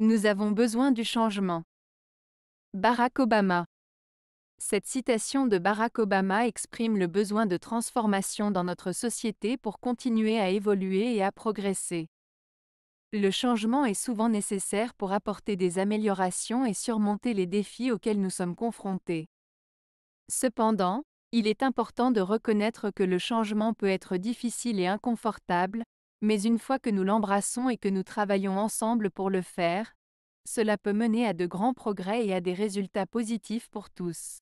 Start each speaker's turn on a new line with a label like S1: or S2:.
S1: Nous avons besoin du changement. Barack Obama. Cette citation de Barack Obama exprime le besoin de transformation dans notre société pour continuer à évoluer et à progresser. Le changement est souvent nécessaire pour apporter des améliorations et surmonter les défis auxquels nous sommes confrontés. Cependant, il est important de reconnaître que le changement peut être difficile et inconfortable, mais une fois que nous l'embrassons et que nous travaillons ensemble pour le faire, cela peut mener à de grands progrès et à des résultats positifs pour tous.